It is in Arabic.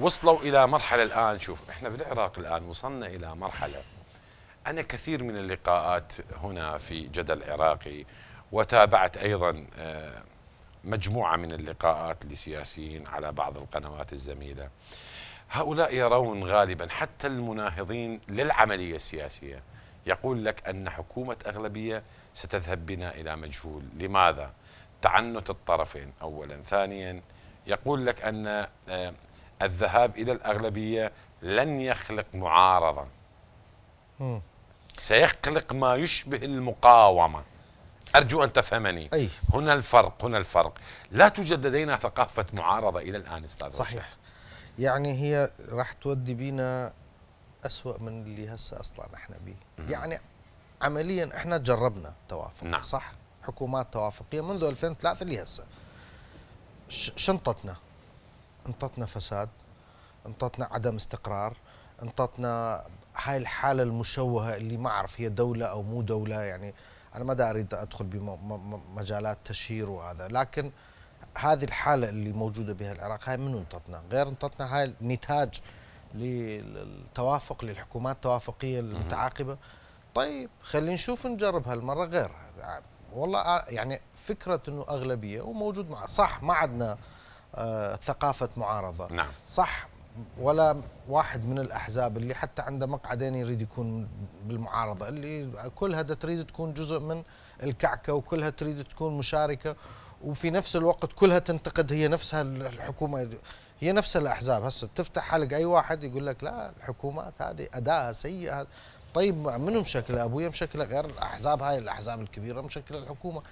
وصلوا إلى مرحلة الآن شوف إحنا بالعراق الآن وصلنا إلى مرحلة أنا كثير من اللقاءات هنا في جدل عراقي وتابعت أيضا آه، مجموعة من اللقاءات لسياسيين على بعض القنوات الزميلة هؤلاء يرون غالبا حتى المناهضين للعملية السياسية يقول لك أن حكومة أغلبية ستذهب بنا إلى مجهول لماذا؟ تعنت الطرفين أولا ثانيا يقول لك أن آه، الذهاب إلى الأغلبية لن يخلق معارضة سيخلق ما يشبه المقاومة أرجو أن تفهمني أي. هنا الفرق هنا الفرق لا توجد لدينا ثقافة معارضة إلى الآن أستاذ صحيح رشح. يعني هي راح تودي بينا أسوأ من اللي هسه أصلا إحنا به يعني عمليا إحنا جربنا توافق نعم. صح حكومات توافقية منذ 2003 اللي هسه شنطتنا انطتنا فساد انطتنا عدم استقرار انطتنا هاي الحاله المشوهه اللي ما اعرف هي دوله او مو دوله يعني انا ما اريد ادخل بمجالات تشهير وهذا لكن هذه الحاله اللي موجوده بها العراق هاي من انطتنا غير انطتنا هاي نتاج للتوافق للحكومات التوافقيه المتعاقبه طيب خلينا نشوف نجرب هالمره غيرها يعني والله آه، يعني فكره انه اغلبيه وموجود مع صح ما عدنا آه، ثقافه معارضه نعم. صح ولا واحد من الاحزاب اللي حتى عنده مقعدين يريد يكون بالمعارضه اللي كلها تريد تكون جزء من الكعكه وكلها تريد تكون مشاركه وفي نفس الوقت كلها تنتقد هي نفسها الحكومه هي نفس الاحزاب هسه تفتح حلق اي واحد يقول لك لا الحكومات هذه اداها سيئه طيب منو مشكله ابويا مشكله غير الاحزاب هاي الاحزاب الكبيره مشكله الحكومه